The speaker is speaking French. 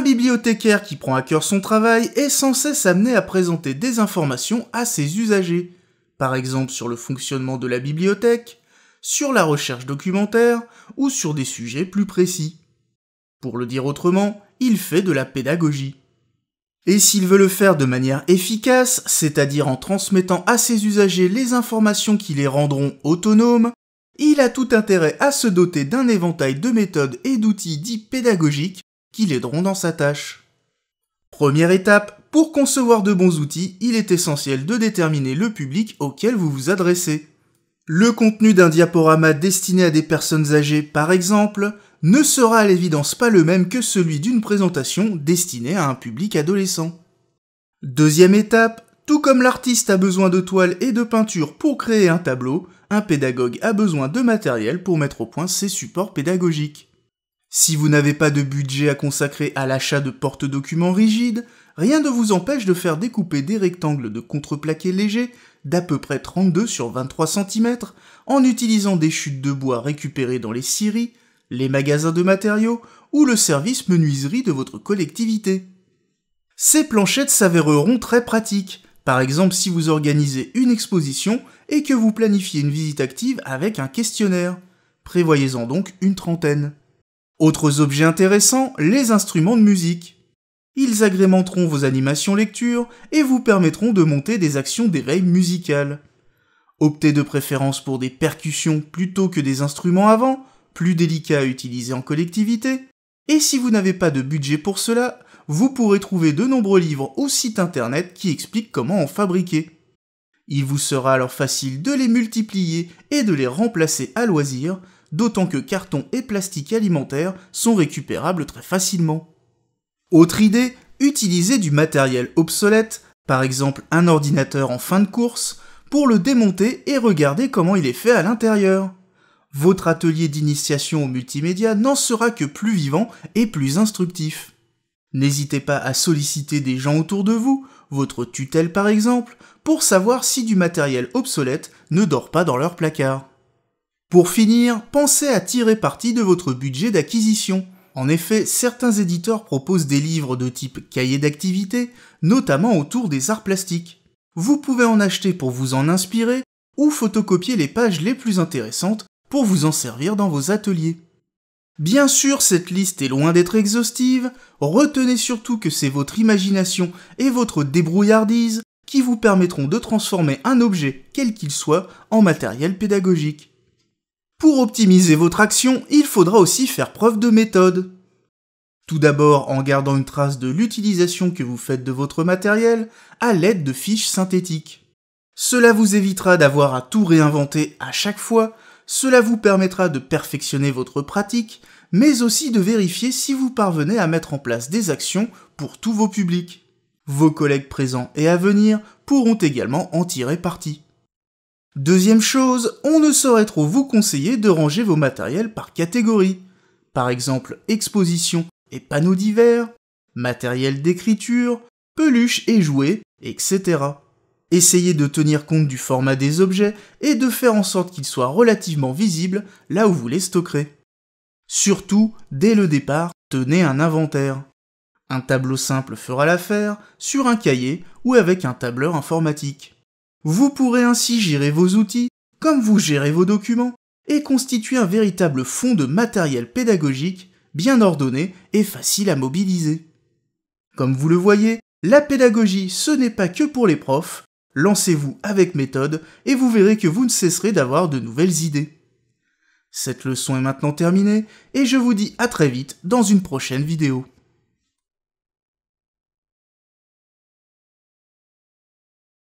Un bibliothécaire qui prend à cœur son travail est sans cesse amené à présenter des informations à ses usagers, par exemple sur le fonctionnement de la bibliothèque, sur la recherche documentaire ou sur des sujets plus précis. Pour le dire autrement, il fait de la pédagogie. Et s'il veut le faire de manière efficace, c'est-à-dire en transmettant à ses usagers les informations qui les rendront autonomes, il a tout intérêt à se doter d'un éventail de méthodes et d'outils dits pédagogiques qui l'aideront dans sa tâche. Première étape, pour concevoir de bons outils, il est essentiel de déterminer le public auquel vous vous adressez. Le contenu d'un diaporama destiné à des personnes âgées, par exemple, ne sera à l'évidence pas le même que celui d'une présentation destinée à un public adolescent. Deuxième étape, tout comme l'artiste a besoin de toiles et de peinture pour créer un tableau, un pédagogue a besoin de matériel pour mettre au point ses supports pédagogiques. Si vous n'avez pas de budget à consacrer à l'achat de porte-documents rigides, rien ne vous empêche de faire découper des rectangles de contreplaqué léger d'à peu près 32 sur 23 cm en utilisant des chutes de bois récupérées dans les scieries, les magasins de matériaux ou le service menuiserie de votre collectivité. Ces planchettes s'avéreront très pratiques, par exemple si vous organisez une exposition et que vous planifiez une visite active avec un questionnaire. Prévoyez-en donc une trentaine. Autres objets intéressants, les instruments de musique. Ils agrémenteront vos animations lecture et vous permettront de monter des actions d'éveil musicales. Optez de préférence pour des percussions plutôt que des instruments avant, plus délicats à utiliser en collectivité. Et si vous n'avez pas de budget pour cela, vous pourrez trouver de nombreux livres ou sites internet qui expliquent comment en fabriquer. Il vous sera alors facile de les multiplier et de les remplacer à loisir d'autant que carton et plastique alimentaire sont récupérables très facilement. Autre idée, utilisez du matériel obsolète, par exemple un ordinateur en fin de course, pour le démonter et regarder comment il est fait à l'intérieur. Votre atelier d'initiation au multimédia n'en sera que plus vivant et plus instructif. N'hésitez pas à solliciter des gens autour de vous, votre tutelle par exemple, pour savoir si du matériel obsolète ne dort pas dans leur placard. Pour finir, pensez à tirer parti de votre budget d'acquisition. En effet, certains éditeurs proposent des livres de type cahier d'activité, notamment autour des arts plastiques. Vous pouvez en acheter pour vous en inspirer ou photocopier les pages les plus intéressantes pour vous en servir dans vos ateliers. Bien sûr, cette liste est loin d'être exhaustive, retenez surtout que c'est votre imagination et votre débrouillardise qui vous permettront de transformer un objet, quel qu'il soit, en matériel pédagogique. Pour optimiser votre action, il faudra aussi faire preuve de méthode. Tout d'abord en gardant une trace de l'utilisation que vous faites de votre matériel à l'aide de fiches synthétiques. Cela vous évitera d'avoir à tout réinventer à chaque fois, cela vous permettra de perfectionner votre pratique, mais aussi de vérifier si vous parvenez à mettre en place des actions pour tous vos publics. Vos collègues présents et à venir pourront également en tirer parti. Deuxième chose, on ne saurait trop vous conseiller de ranger vos matériels par catégorie. Par exemple, exposition et panneaux divers, matériel d'écriture, peluches et jouets, etc. Essayez de tenir compte du format des objets et de faire en sorte qu'ils soient relativement visibles là où vous les stockerez. Surtout, dès le départ, tenez un inventaire. Un tableau simple fera l'affaire, sur un cahier ou avec un tableur informatique. Vous pourrez ainsi gérer vos outils, comme vous gérez vos documents, et constituer un véritable fonds de matériel pédagogique bien ordonné et facile à mobiliser. Comme vous le voyez, la pédagogie, ce n'est pas que pour les profs, lancez-vous avec méthode et vous verrez que vous ne cesserez d'avoir de nouvelles idées. Cette leçon est maintenant terminée et je vous dis à très vite dans une prochaine vidéo.